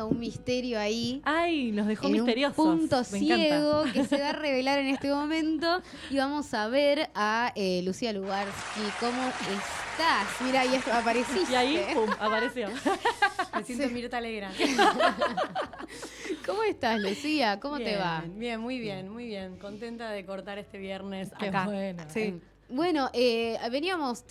un misterio ahí. Ay, nos dejó misteriosos. Un punto ciego que se va a revelar en este momento. Y vamos a ver a eh, Lucía Lugarsky. ¿Cómo estás? Mira, ahí apareciste. Y ahí, pum, apareció. Me siento sí. Mirta ¿Cómo estás, Lucía? ¿Cómo te va? Bien, muy bien, muy bien. Contenta de cortar este viernes acá. Bueno. Sí. Eh. Bueno, eh, veníamos,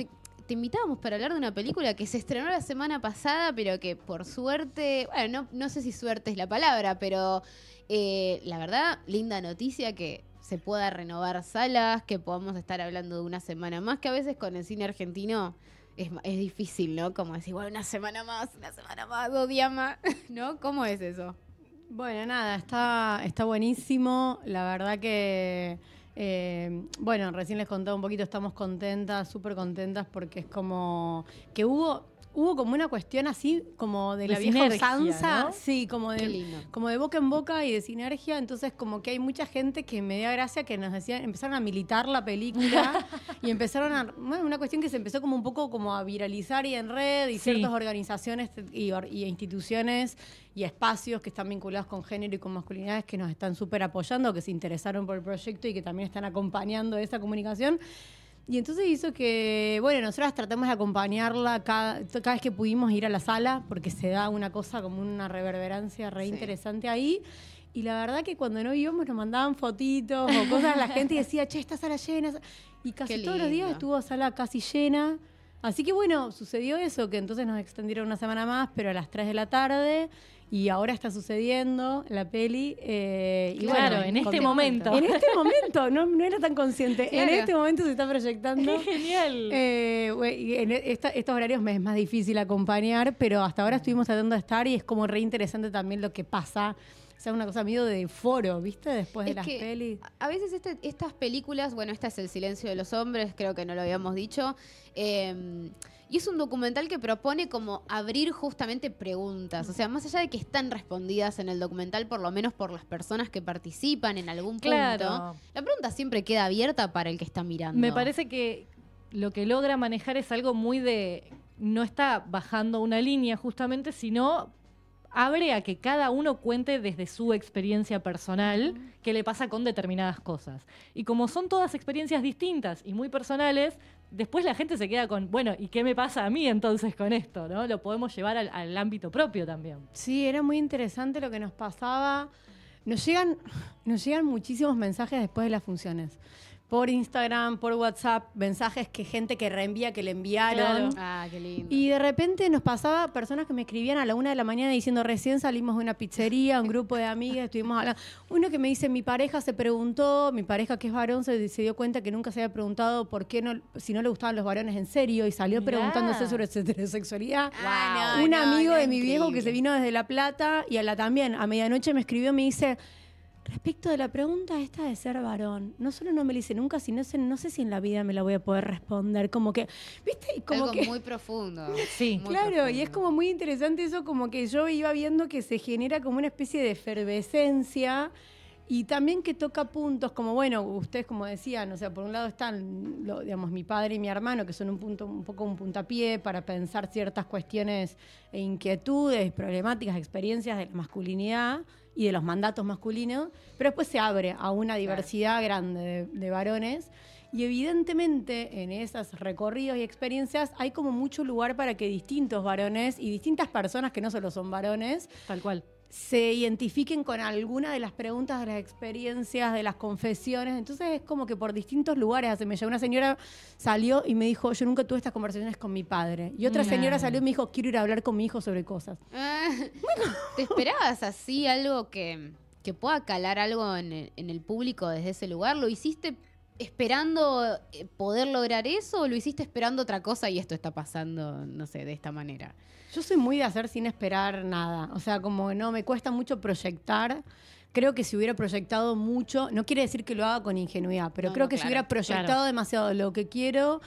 te invitábamos para hablar de una película que se estrenó la semana pasada, pero que por suerte, bueno, no, sé si suerte es la palabra, pero eh, la verdad, linda noticia que se pueda renovar salas, que podamos estar hablando de una semana más, que a veces con el cine argentino es, difícil, ¿no? Como decir, bueno, una semana más, una semana más, dos días más, ¿no? ¿Cómo es eso? Bueno, nada, está, está buenísimo. La verdad que eh, bueno, recién les contaba un poquito, estamos contentas, súper contentas, porque es como que hubo hubo como una cuestión así, como de, la vieja sanza, sí, como de, como de boca en boca y de sinergia. Entonces, como que hay mucha gente que me dio gracia que nos decían, empezaron a militar la película y empezaron a. Bueno, una cuestión que se empezó como un poco como a viralizar y en red y ciertas organizaciones y, instituciones y espacios que están vinculados con género y con masculinidades que nos están súper apoyando, que se interesaron por el proyecto y que también están acompañando esa comunicación. Y entonces hizo que, bueno, nosotras tratamos de acompañarla cada, cada, vez que pudimos ir a la sala, porque se da una cosa como una reverberancia re interesante ahí. Y la verdad que cuando no íbamos nos mandaban fotitos o cosas a la gente y decía, che, esta sala llena. Y casi todos los días estuvo sala casi llena. Así que bueno, sucedió eso, que entonces nos extendieron una semana más, pero a las 3 de la tarde y ahora está sucediendo la peli. Eh, claro, en este momento. En este momento, no, no era tan consciente. En este momento se está proyectando. genial! Eh, en e, estos horarios me es más difícil acompañar, pero hasta ahora estuvimos tratando de estar y es como re también lo que pasa. O sea, una cosa medio de foro, ¿viste? Después de las pelis. A veces este, estas películas, bueno, esta es El silencio de los hombres, creo que no lo habíamos dicho. Em, y es un documental que propone como abrir justamente preguntas. O sea, más allá de que están respondidas en el documental, por lo menos por las personas que participan en algún punto, la pregunta siempre queda abierta para el que está mirando. Me parece que lo que logra manejar es algo muy de. No está bajando una línea justamente, sino abre a que cada uno cuente desde su experiencia personal qué le pasa con determinadas cosas. Y como son todas experiencias distintas y muy personales, después la gente se queda con, bueno, ¿y qué me pasa a mí entonces con esto? ¿no? Lo podemos llevar al, ámbito propio también. Sí, era muy interesante lo que nos pasaba. Nos llegan, nos llegan muchísimos mensajes después de las funciones por Instagram, por WhatsApp, mensajes que gente que reenvía, que le enviaron. Ah, qué lindo. Y de repente nos pasaba personas que me escribían a la una de la mañana diciendo recién salimos de una pizzería, un grupo de amigas, estuvimos hablando. Uno que me dice, mi pareja se preguntó, mi pareja que es varón se, dio cuenta que nunca se había preguntado por qué no, si no le gustaban los varones en serio y salió preguntándose sobre heterosexualidad. un amigo de mi viejo que se vino desde La Plata y a la también, a medianoche me escribió, y me dice... Respecto de la pregunta esta de ser varón, no solo no me la hice nunca, sino no sé si en la vida me la voy a poder responder. Como que, ¿viste? Como Algo que, muy profundo. Sí. claro, y es como muy interesante eso, como que yo iba viendo que se genera como una especie de efervescencia. Y también que toca puntos como, bueno, ustedes como decían, o sea, por un lado están, digamos, mi padre y mi hermano, que son un, punto, un poco un puntapié para pensar ciertas cuestiones e inquietudes, problemáticas, experiencias de la masculinidad, y de los mandatos masculinos, pero después se abre a una diversidad grande de, de, varones. Y evidentemente en esos recorridos y experiencias hay como mucho lugar para que distintos varones y distintas personas que no solo son varones, tal cual, se identifiquen con alguna de las preguntas, de las experiencias, de las confesiones. Entonces es como que por distintos lugares. Me llegó una señora, salió y me dijo, yo nunca tuve estas conversaciones con mi padre. Y otra señora salió y me dijo, quiero ir a hablar con mi hijo sobre cosas. ¿Te esperabas así algo que, pueda calar algo en en el público desde ese lugar? ¿Lo hiciste esperando eh, poder lograr eso o lo hiciste esperando otra cosa y esto está pasando, no sé, de esta manera? Yo soy muy de hacer sin esperar nada. O sea, como no, me cuesta mucho proyectar. Creo que si hubiera proyectado mucho, no quiere decir que lo haga con ingenuidad, pero creo que si hubiera proyectado demasiado lo que quiero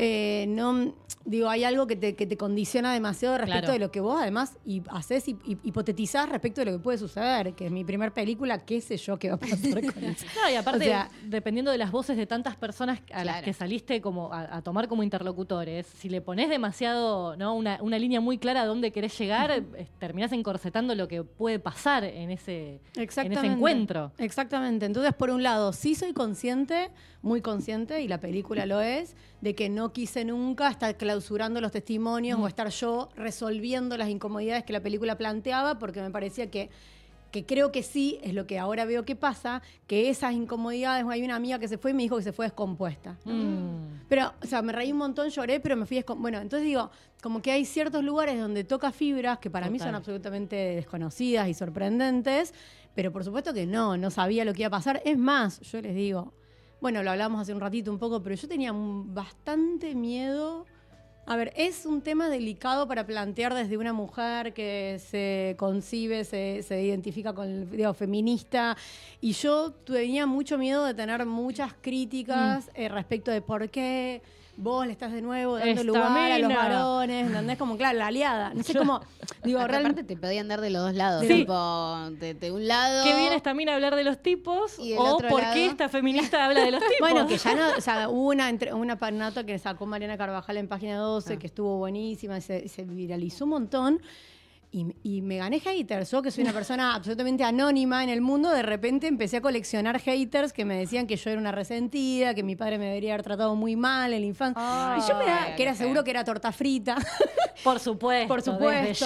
eh, no, digo, hay algo que te, que te condiciona demasiado respecto de lo que vos además y haces y, hipotetizás respecto de lo que puede suceder, que es mi primera película, qué sé yo qué va a pasar con y aparte, dependiendo de las voces de tantas personas a las que saliste como a, tomar como interlocutores, si le pones demasiado, ¿no? Una, línea muy clara a dónde querés llegar, terminás encorsetando lo que puede pasar en ese, en ese encuentro. Exactamente. Entonces, por un lado, sí soy consciente, muy consciente, y la película lo es, de que no quise nunca estar clausurando los testimonios o mm. estar yo resolviendo las incomodidades que la película planteaba, porque me parecía que que creo que sí, es lo que ahora veo que pasa, que esas incomodidades, hay una amiga que se fue y me dijo que se fue descompuesta. Mm. Pero, o sea, me reí un montón, lloré, pero me fui descompuesta. Bueno, entonces digo, como que hay ciertos lugares donde toca fibras que para mí son absolutamente desconocidas y sorprendentes, pero por supuesto que no, no sabía lo que iba a pasar. Es más, yo les digo, bueno, lo hablábamos hace un ratito un poco, pero yo tenía bastante miedo a ver, es un tema delicado para plantear desde una mujer que se concibe, se, identifica con el digo, feminista. Y yo tenía mucho miedo de tener muchas críticas mm. eh, respecto de por qué vos le estás de nuevo dando lugar a los varones, Donde es Como, claro, la aliada. No sé cómo. Digo, realmente te podían dar de los dos lados. Tipo, de, un lado. ¿Qué bien también hablar de los tipos. o por qué esta feminista habla de los tipos. Bueno, que ya no. O sea, hubo una, entre, una que sacó Mariana Carvajal en página 2 Ah. que estuvo buenísima, se, se, viralizó un montón. Y, me gané haters. Yo, ¿oh? que soy una persona absolutamente anónima en el mundo, de repente empecé a coleccionar haters que me decían que yo era una resentida, que mi padre me debería haber tratado muy mal en la infancia. y yo me que era seguro que era torta frita. Por supuesto. por supuesto,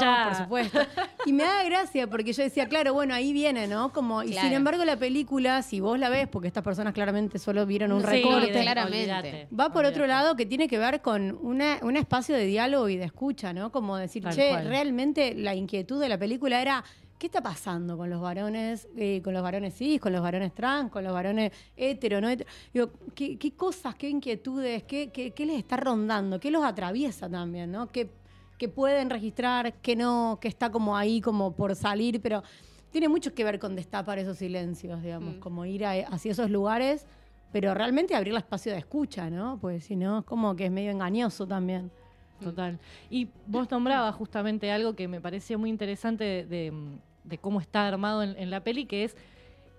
Y me da gracia porque yo decía, claro, bueno, ahí viene, ¿no? Como, y sin embargo, la película, si vos la ves, porque estas personas claramente solo vieron un recorte. claramente. va por otro lado que tiene que ver con un espacio de diálogo y de escucha, ¿no? Como decir, che, realmente la inquietud de la película era ¿qué está pasando con los varones, eh, con los varones cis, con los varones trans, con los varones hetero, no hetero? Digo, ¿qué, cosas, qué inquietudes, qué, qué, les está rondando, qué los atraviesa también, ¿no? ¿Qué, que pueden registrar, que no, que está como ahí, como por salir, pero tiene mucho que ver con destapar esos silencios, digamos, mm. como ir hacia esos lugares, pero realmente abrir el espacio de escucha, ¿no? Pues si no, es como que es medio engañoso también total. Y vos nombrabas justamente algo que me parecía muy interesante de, cómo está armado en, la peli, que es,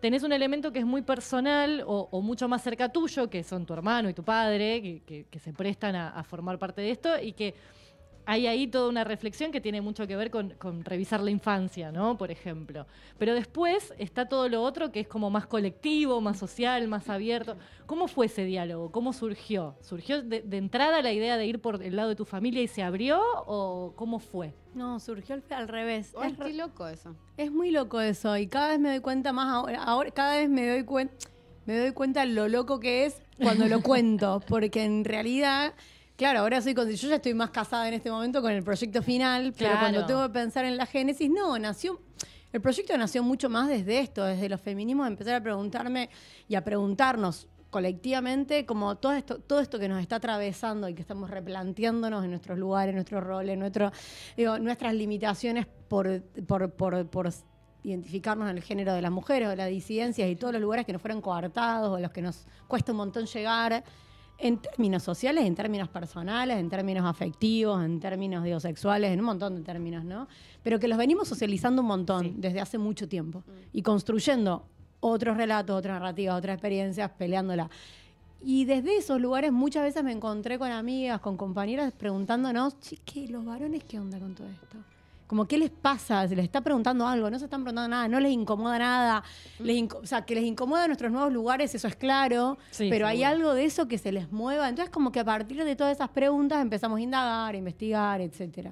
tenés un elemento que es muy personal o, mucho más cerca tuyo, que son tu hermano y tu padre, que, se prestan a formar parte de esto y que hay ahí toda una reflexión que tiene mucho que ver con, revisar la infancia, ¿no? Por ejemplo. Pero después está todo lo otro que es como más colectivo, más social, más abierto. ¿Cómo fue ese diálogo? ¿Cómo surgió? ¿Surgió de, entrada la idea de ir por el lado de tu familia y se abrió o cómo fue? No, surgió al, revés. es muy loco eso. Es muy loco eso y cada vez me doy cuenta más ahora, cada vez me doy me doy cuenta lo loco que es cuando lo cuento, porque en realidad Claro, ahora soy yo ya estoy más casada en este momento con el proyecto final, pero cuando tengo que pensar en la génesis, no, nació el proyecto nació mucho más desde esto, desde los feminismos, empezar a preguntarme y a preguntarnos colectivamente como todo esto, todo esto que nos está atravesando y que estamos replanteándonos en nuestros lugares, nuestros roles, nuestro, digo, nuestras limitaciones por, identificarnos en el género de las mujeres o las disidencias y todos los lugares que nos fueron coartados o los que nos cuesta un montón llegar en términos sociales, en términos personales, en términos afectivos, en términos biosexuales, en un montón de términos, ¿no? Pero que los venimos socializando un montón desde hace mucho tiempo mm. y construyendo otros relatos, otras narrativas, otras experiencias, peleándola. Y desde esos lugares muchas veces me encontré con amigas, con compañeras preguntándonos, chiqui, los varones qué onda con todo esto? Como, ¿qué les pasa? ¿Se les está preguntando algo? ¿No se están preguntando nada? ¿No les incomoda nada? Mm. o sea, que les incomoda nuestros nuevos lugares, eso es claro, pero hay algo de eso que se les mueva. Entonces, como que a partir de todas esas preguntas empezamos a indagar, a investigar, etcétera.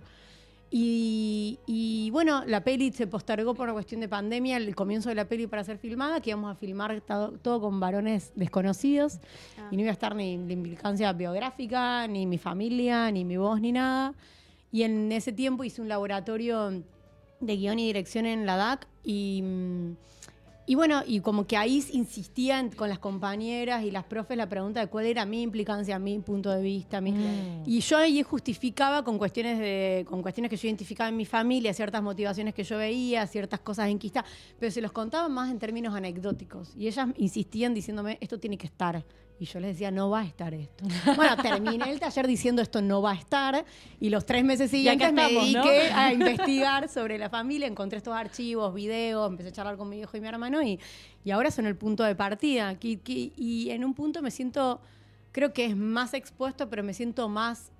Y, bueno, la peli se postergó por una cuestión de pandemia, el comienzo de la peli para ser filmada, que íbamos a filmar todo, con varones desconocidos. Ah. Y no iba a estar ni la implicancia biográfica, ni mi familia, ni mi voz, ni nada. Y en ese tiempo hice un laboratorio de guión y dirección en la DAC y, mm, y bueno, y como que ahí insistían con las compañeras y las profes la pregunta de cuál era mi implicancia, mi punto de vista. Mm. Y yo ahí justificaba con cuestiones, de, con cuestiones que yo identificaba en mi familia, ciertas motivaciones que yo veía, ciertas cosas enquistadas, pero se los contaba más en términos anecdóticos. Y ellas insistían diciéndome, esto tiene que estar, y yo les decía, no va a estar esto. Bueno, terminé el taller diciendo esto no va a estar y los tres meses siguientes me dediqué a investigar sobre la familia, encontré estos archivos, videos, empecé a charlar con mi hijo y mi hermano y, y ahora son el punto de partida. Y, en un punto me siento, creo que es más expuesto, pero me siento más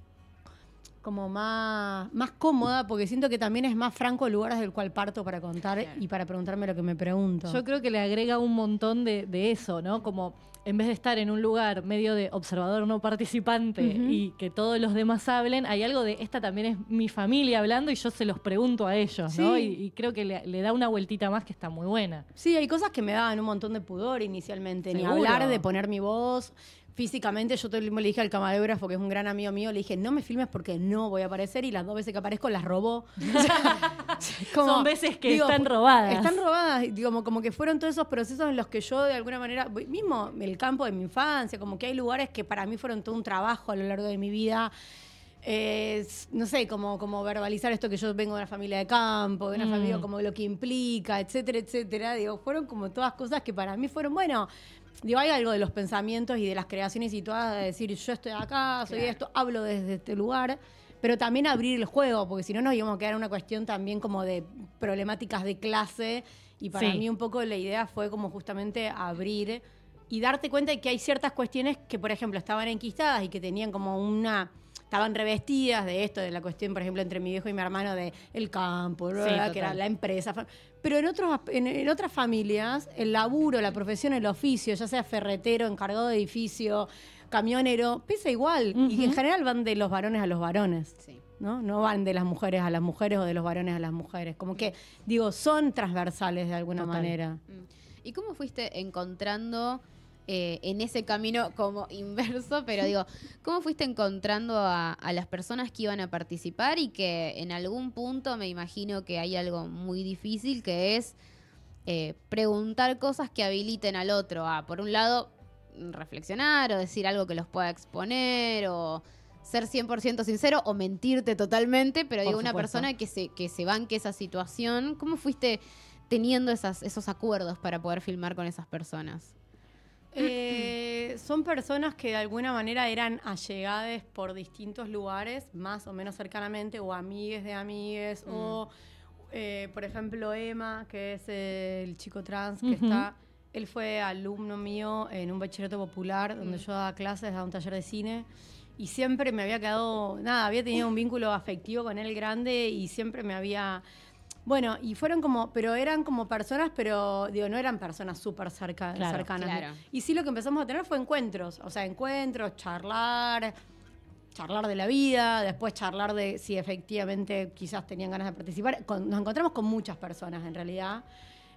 como más, más cómoda porque siento que también es más franco el lugar desde cual parto para contar y para preguntarme lo que me pregunto. Yo creo que le agrega un montón de, de eso, ¿no? Como en vez de estar en un lugar medio de observador no participante y que todos los demás hablen, hay algo de esta también es mi familia hablando y yo se los pregunto a ellos, ¿no? Y, creo que le, da una vueltita más que está muy buena. Sí, hay cosas que me daban un montón de pudor inicialmente, ni hablar de poner mi voz, físicamente yo le dije al camarógrafo, que es un gran amigo mío, le dije, no me filmes porque no voy a aparecer y las dos veces que aparezco las robó. Son veces que están robadas. Están robadas, digo, como, que fueron todos esos procesos en los que yo de alguna manera, mismo el campo de mi infancia, como que hay lugares que para mí fueron todo un trabajo a lo largo de mi vida. Eh, no sé, como, como verbalizar esto que yo vengo de una familia de campo, de una mm. familia como lo que implica, etcétera, etcétera. Digo, fueron como todas cosas que para mí fueron, bueno, Digo, hay algo de los pensamientos y de las creaciones situadas de decir, yo estoy acá, soy esto, hablo desde este lugar, pero también abrir el juego, porque si no nos íbamos a quedar en una cuestión también como de problemáticas de clase, y para mí un poco la idea fue como justamente abrir y darte cuenta de que hay ciertas cuestiones que, por ejemplo, estaban enquistadas y que tenían como una estaban revestidas de esto, de la cuestión, por ejemplo, entre mi viejo y mi hermano, de el campo, que era la empresa. Pero en, otros, en, otras familias, el laburo, la profesión, el oficio, ya sea ferretero, encargado de edificio, camionero, pesa igual. Y en general van de los varones a los varones. ¿no? No van de las mujeres a las mujeres o de los varones a las mujeres. Como que, digo, son transversales de alguna manera. Mm. ¿Y cómo fuiste encontrando eh, en ese camino como inverso, pero digo, ¿cómo fuiste encontrando a, las personas que iban a participar y que en algún punto me imagino que hay algo muy difícil que es eh, preguntar cosas que habiliten al otro a, ah, por un lado, reflexionar o decir algo que los pueda exponer o ser 100% sincero o mentirte totalmente, pero digo, una persona que se, que se banque esa situación, ¿cómo fuiste teniendo esos acuerdos para poder filmar con esas personas? Eh, son personas que de alguna manera eran allegadas por distintos lugares, más o menos cercanamente, o amigues de amigues, mm. o eh, por ejemplo Emma, que es el chico trans que está... Él fue alumno mío en un bachillerato popular, donde mm. yo daba clases, daba un taller de cine, y siempre me había quedado, nada, había tenido un vínculo afectivo con él grande y siempre me había bueno, y fueron como, pero eran como personas, pero digo, no eran personas súper cerca, cercanas. Y sí lo que empezamos a tener fue encuentros, o sea, encuentros, charlar, charlar de la vida, después charlar de si efectivamente quizás tenían ganas de participar. nos encontramos con muchas personas en realidad.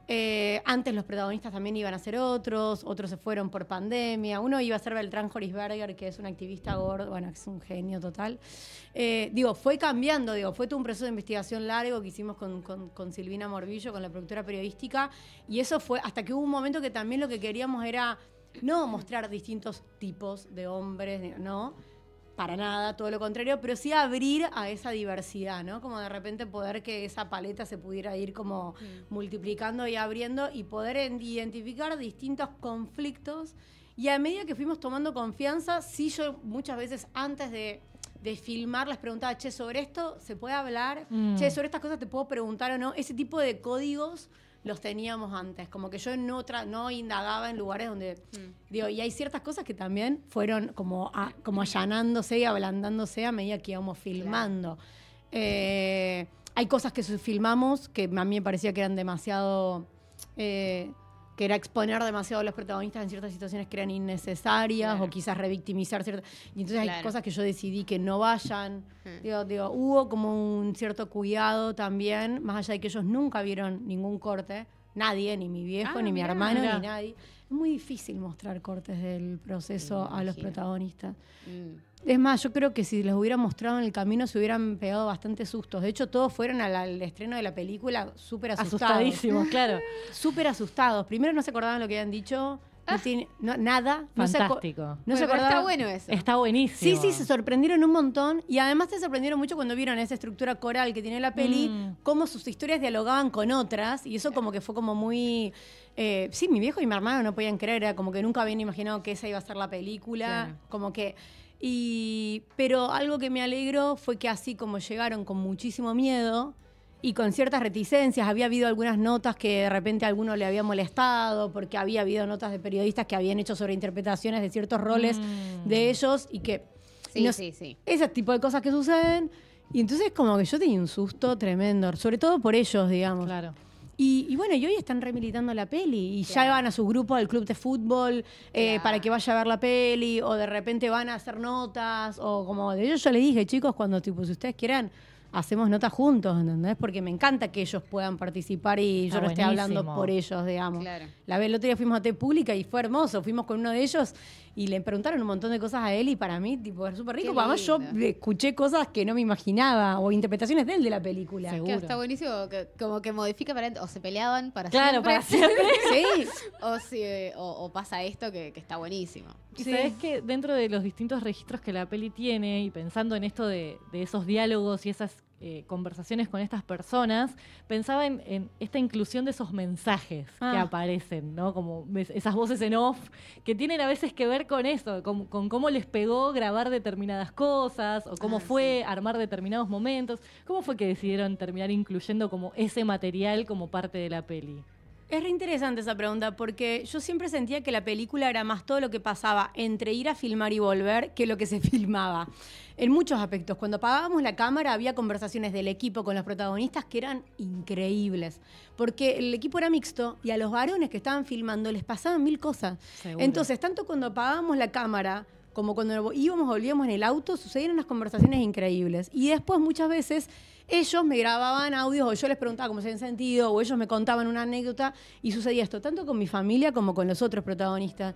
Eh, antes los protagonistas también iban a ser otros, otros se fueron por pandemia. Uno iba a ser Beltrán Horisberger, que es un activista gordo, bueno, es un genio total. Eh, digo, fue cambiando, digo, fue todo un proceso de investigación largo que hicimos con, con, Silvina Morbillo, con la productora periodística, y eso fue hasta que hubo un momento que también lo que queríamos era no mostrar distintos tipos de hombres, ¿no? para nada, todo lo contrario, pero sí abrir a esa diversidad, ¿no? Como de repente poder que esa paleta se pudiera ir como multiplicando y abriendo y poder identificar distintos conflictos. Y a medida que fuimos tomando confianza, sí yo muchas veces antes de, filmar les preguntaba, che, sobre esto se puede hablar, mm. che, sobre estas cosas te puedo preguntar o no, ese tipo de códigos los teníamos antes. Como que yo no, no indagaba en lugares donde. Mm. Digo, y hay ciertas cosas que también fueron como, como allanándose y ablandándose a medida que íbamos filmando. Eh, hay cosas que filmamos que a mí me parecía que eran demasiado. Eh, que era exponer demasiado a los protagonistas en ciertas situaciones que eran innecesarias o quizás revictimizar ciertas... Y entonces hay cosas que yo decidí que no vayan. Hmm. Digo, hubo como un cierto cuidado también, más allá de que ellos nunca vieron ningún corte, nadie, ni mi viejo, ah, ni mi hermano, ni nadie. Es muy difícil mostrar cortes del proceso a los protagonistas. Mm. Es más, yo creo que si les hubiera mostrado en el camino se hubieran pegado bastante sustos. De hecho, todos fueron al, estreno de la película súper asustados. Asustadísimos, claro. Súper asustados. Primero no se acordaban lo que habían dicho. No, ah. nada. Fantástico. No se, acordaban. Está bueno eso. Está buenísimo. Sí, sí, se sorprendieron un montón. Y además se sorprendieron mucho cuando vieron esa estructura coral que tiene la peli, mm. cómo sus historias dialogaban con otras. Y eso como que fue como muy... Eh, sí, mi viejo y mi hermano no podían creer, era como que nunca habían imaginado que esa iba a ser la película. Como que y, pero algo que me alegró fue que así como llegaron con muchísimo miedo y con ciertas reticencias, había habido algunas notas que de repente alguno le había molestado, porque había habido notas de periodistas que habían hecho interpretaciones de ciertos roles mm. de ellos y que... Ese tipo de cosas que suceden. Y entonces como que yo tenía un susto tremendo, sobre todo por ellos, digamos. Claro. Y, bueno, y hoy están remilitando la peli y ya van a su grupo al club de fútbol eh, para que vaya a ver la peli o de repente van a hacer notas o como de ellos yo les dije, chicos, cuando tipo, si ustedes quieran, hacemos notas juntos, ¿entendés? Porque me encanta que ellos puedan participar y yo no esté hablando por ellos, digamos. La vez el otro día fuimos a T Pública y fue hermoso, fuimos con uno de ellos y le preguntaron un montón de cosas a él y para mí, tipo, es súper rico. Además, yo escuché cosas que no me imaginaba o interpretaciones de él de la película. Seguro. está buenísimo, como que modifica para o se peleaban para claro, sí, o, pasa esto que, está buenísimo. Sí. Sabes que dentro de los distintos registros que la peli tiene y pensando en esto de, de esos diálogos y esas eh, conversaciones con estas personas, pensaba en, esta inclusión de esos mensajes que ah. aparecen, ¿no? Como esas voces en off, que tienen a veces que ver con eso, con, cómo les pegó grabar determinadas cosas, o cómo ah, fue armar determinados momentos. ¿Cómo fue que decidieron terminar incluyendo como ese material como parte de la peli? Es reinteresante esa pregunta porque yo siempre sentía que la película era más todo lo que pasaba entre ir a filmar y volver que lo que se filmaba. En muchos aspectos. Cuando apagábamos la cámara había conversaciones del equipo con los protagonistas que eran increíbles. Porque el equipo era mixto y a los varones que estaban filmando les pasaban mil cosas. Entonces, tanto cuando apagábamos la cámara como cuando íbamos, volvíamos en el auto, sucedían unas conversaciones increíbles. Y después muchas veces ellos me grababan audios o yo les preguntaba cómo se habían sentido o ellos me contaban una anécdota y sucedía esto, tanto con mi familia como con los otros protagonistas.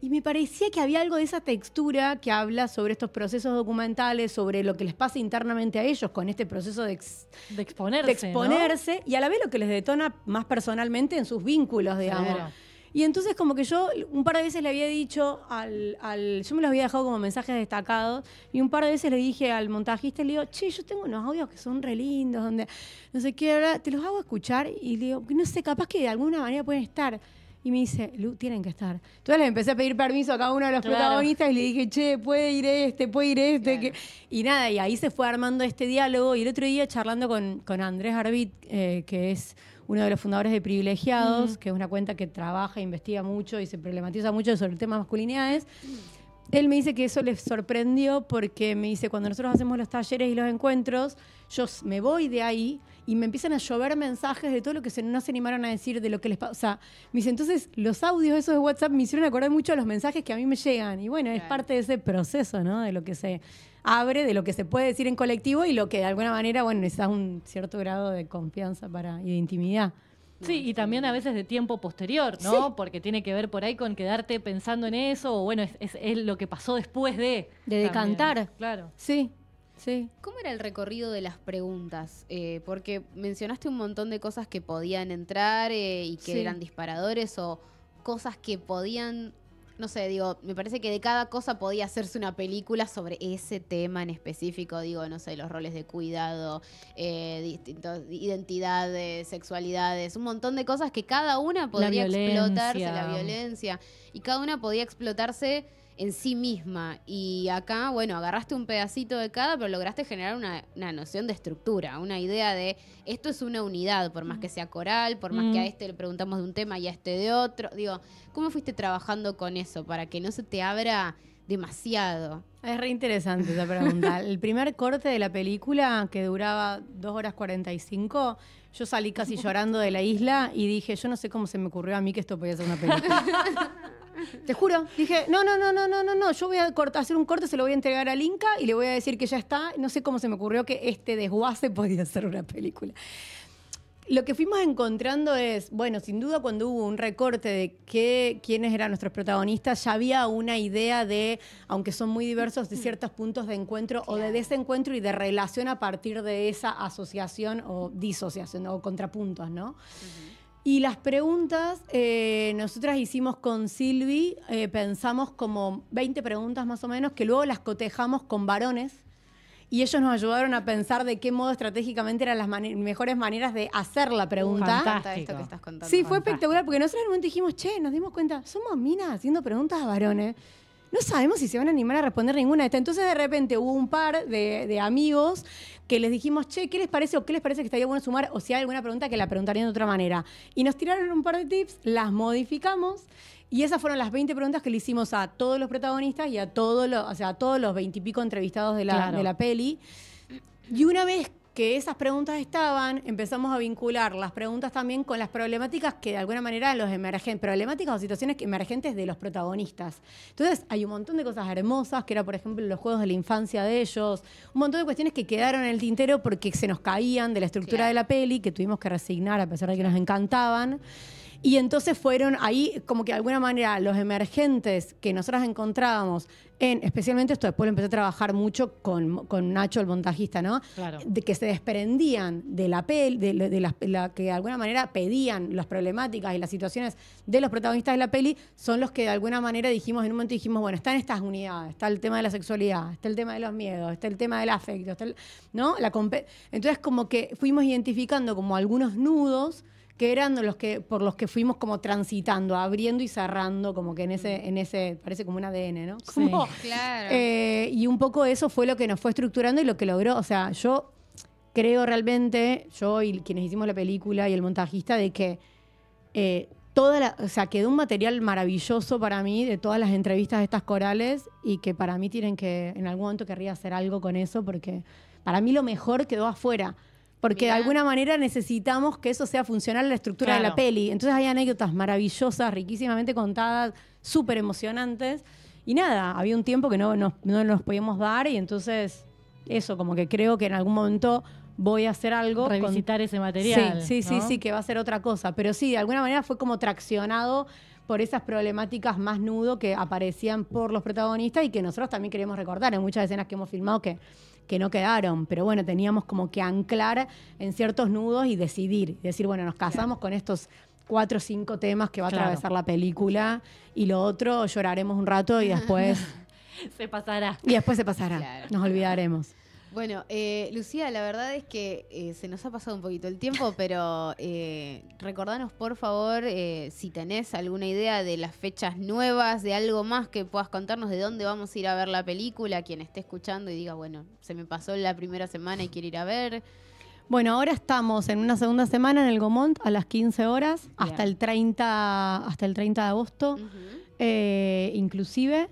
Y me parecía que había algo de esa textura que habla sobre estos procesos documentales, sobre lo que les pasa internamente a ellos con este proceso de, exponerse. y a la vez lo que les detona más personalmente en sus vínculos, de amor. Y entonces como que yo un par de veces le había dicho al, Yo me los había dejado como mensajes destacados y un par de veces le dije al montajista, le digo, che, yo tengo unos audios que son re lindos, donde no sé qué, ahora te los hago escuchar y le digo, no sé, capaz que de alguna manera pueden estar. Y me dice, Lu, tienen que estar. Entonces le empecé a pedir permiso a cada uno de los protagonistas y le dije, che, puede ir este, puede ir este. Y nada, y ahí se fue armando este diálogo. Y el otro día charlando con, con Andrés Arbit, eh, que es uno de los fundadores de Privilegiados, que es una cuenta que trabaja, investiga mucho y se problematiza mucho sobre temas tema masculinidades. Él me dice que eso le sorprendió porque me dice, cuando nosotros hacemos los talleres y los encuentros, yo me voy de ahí y me empiezan a llover mensajes de todo lo que se, no se animaron a decir, de lo que les pasa. O sea, me dicen, entonces los audios esos de WhatsApp me hicieron acordar mucho a los mensajes que a mí me llegan. Y bueno, es parte de ese proceso, ¿no? De lo que se abre, de lo que se puede decir en colectivo y lo que de alguna manera, bueno, necesita un cierto grado de confianza para, y de intimidad. Sí, y también a veces de tiempo posterior, ¿no? Porque tiene que ver por ahí con quedarte pensando en eso, o bueno, es, es, lo que pasó después de. De decantar. Claro. Sí, ¿Cómo era el recorrido de las preguntas? Eh, porque mencionaste un montón de cosas que podían entrar eh, y que eran disparadores o cosas que podían, no sé, digo, me parece que de cada cosa podía hacerse una película sobre ese tema en específico, digo, no sé, los roles de cuidado, eh, distintos, identidades, sexualidades, un montón de cosas que cada una podría explotarse, la violencia, y cada una podía explotarse en sí misma. Y acá, bueno, agarraste un pedacito de cada, pero lograste generar una, noción de estructura, una idea de esto es una unidad, por más que sea coral, por más que a mm. este le preguntamos de un tema y a este de otro. Digo, ¿cómo fuiste trabajando con eso para que no se te abra demasiado? Es re interesante esa pregunta. El primer corte de la película, que duraba 2 horas 45, yo salí casi llorando de la isla y dije, yo no sé cómo se me ocurrió a mí que esto podía ser una película. Te juro. Dije, no, no, no, no, no, no, no. Yo voy a hacer un corte, se lo voy a entregar a Inca y le voy a decir que ya está. No sé cómo se me ocurrió que este desguace podía ser una película. Lo que fuimos encontrando es, bueno, sin duda cuando hubo un recorte de quiénes eran nuestros protagonistas, ya había una idea de, aunque son muy diversos, de ciertos puntos de encuentro o de desencuentro y de relación a partir de esa asociación o disociación o contrapuntos, ¿no? Sí. Y las preguntas, eh, nosotras hicimos con Silvi, eh, pensamos como 20 preguntas más o menos, que luego las cotejamos con varones. Y ellos nos ayudaron a pensar de qué modo estratégicamente eran las mejores maneras de hacer la uh, pregunta. Fantástico. Sí, fue espectacular, porque nosotros en un momento dijimos, che, nos dimos cuenta, somos minas haciendo preguntas a varones. No sabemos si se van a animar a responder ninguna de estas. Entonces, de repente, hubo un par de, de amigos que les dijimos, che, ¿qué les parece o qué les parece que estaría bueno sumar? O si hay alguna pregunta que la preguntarían de otra manera. Y nos tiraron un par de tips, las modificamos. Y esas fueron las 20 preguntas que le hicimos a todos los protagonistas y a, todos los, o todos los 20 y pico entrevistados de la, de la peli. Y una vez que esas preguntas estaban, empezamos a vincular las preguntas también con las problemáticas que de alguna manera los emergen, problemáticas o situaciones emergentes de los protagonistas. Entonces hay un montón de cosas hermosas, que era por ejemplo los juegos de la infancia de ellos, un montón de cuestiones que quedaron en el tintero porque se nos caían de la estructura de la peli, que tuvimos que resignar a pesar de que nos encantaban. Y entonces fueron ahí como que de alguna manera los emergentes que nosotras encontrábamos en, especialmente esto después lo empecé a trabajar mucho con, con Nacho, el montajista, ¿no? Claro. que se desprendían de la peli, de, la, que de alguna manera pedían las problemáticas y las situaciones de los protagonistas de la peli, son los que de alguna manera dijimos, en un momento dijimos, bueno, están estas unidades, está el tema de la sexualidad, está el tema de los miedos, está el tema del afecto, ¿no? Entonces como que fuimos identificando como algunos nudos que eran los que, por los que fuimos como transitando, abriendo y cerrando, como que en ese, mm. en ese, parece como un ADN, ¿no? sí, claro. Eh, y un poco eso fue lo que nos fue estructurando y lo que logró. O sea, yo creo realmente, yo y quienes hicimos la película y el montajista, de que eh, toda la, o sea, quedó un material maravilloso para mí de todas las entrevistas de estas corales y que para mí tienen que, en algún momento querría hacer algo con eso porque para mí lo mejor quedó afuera. Porque de alguna manera necesitamos que eso sea funcional en la estructura de la peli. Entonces hay anécdotas maravillosas, riquísimamente contadas, súper emocionantes. Y nada, había un tiempo que no nos, no nos podíamos dar y entonces eso, como que creo que en algún momento voy a hacer algo. Revisitar ese material. Sí, sí, sí, que va a ser otra cosa. Pero sí, de alguna manera fue como traccionado por esas problemáticas más nudo que aparecían por los protagonistas y que nosotros también queremos recordar en muchas escenas que hemos filmado que que no quedaron, pero bueno, teníamos como que anclar en ciertos nudos y decidir, decir, bueno, nos casamos con estos cuatro o cinco temas que va a atravesar la película y lo otro lloraremos un rato y después... se pasará. Y después se pasará, nos olvidaremos. Bueno, eh, Lucía, la verdad es que eh, se nos ha pasado un poquito el tiempo, pero eh, recordanos por favor eh, si tenés alguna idea de las fechas nuevas, de algo más que puedas contarnos, de dónde vamos a ir a ver la película, quien esté escuchando y diga, bueno, se me pasó la primera semana y quiero ir a ver. Bueno, ahora estamos en una segunda semana en el Gomont a las 15 horas, hasta, el 30, hasta el 30 de agosto, inclusive.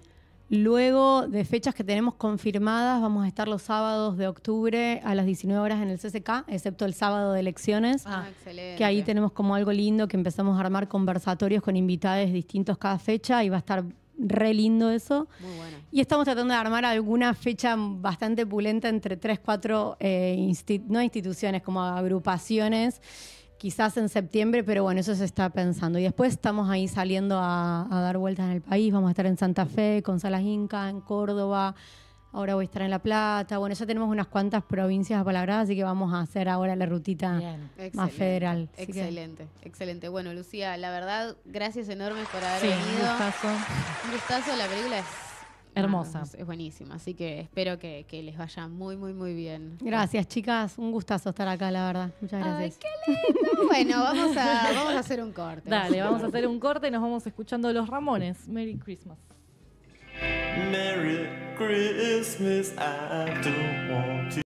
Luego de fechas que tenemos confirmadas, vamos a estar los sábados de octubre a las 19 horas en el CCK, excepto el sábado de elecciones, ah, ah que ahí tenemos como algo lindo que empezamos a armar conversatorios con invitados distintos cada fecha y va a estar re lindo eso. Muy bueno. Y estamos tratando de armar alguna fecha bastante pulenta entre tres, cuatro, eh, no instituciones, como agrupaciones quizás en septiembre, pero bueno, eso se está pensando. Y después estamos ahí saliendo a, dar vueltas en el país, vamos a estar en Santa Fe, con Salas Inca, en Córdoba, ahora voy a estar en La Plata, bueno, ya tenemos unas cuantas provincias apalabradas, así que vamos a hacer ahora la rutita más federal. excelente, excelente. Bueno, Lucía, la verdad, gracias enormes por haber sí, venido. Un gustazo. Un gustazo, la película es Hermosa. es, buenísima, así que espero que, les vaya muy, muy, muy bien. Gracias, chicas. Un gustazo estar acá, la verdad. Muchas gracias. Ay, qué lindo. bueno, vamos a, vamos a hacer un corte. Dale, vamos a hacer un corte y nos vamos escuchando Los Ramones. Merry Christmas. Merry Christmas, I don't want to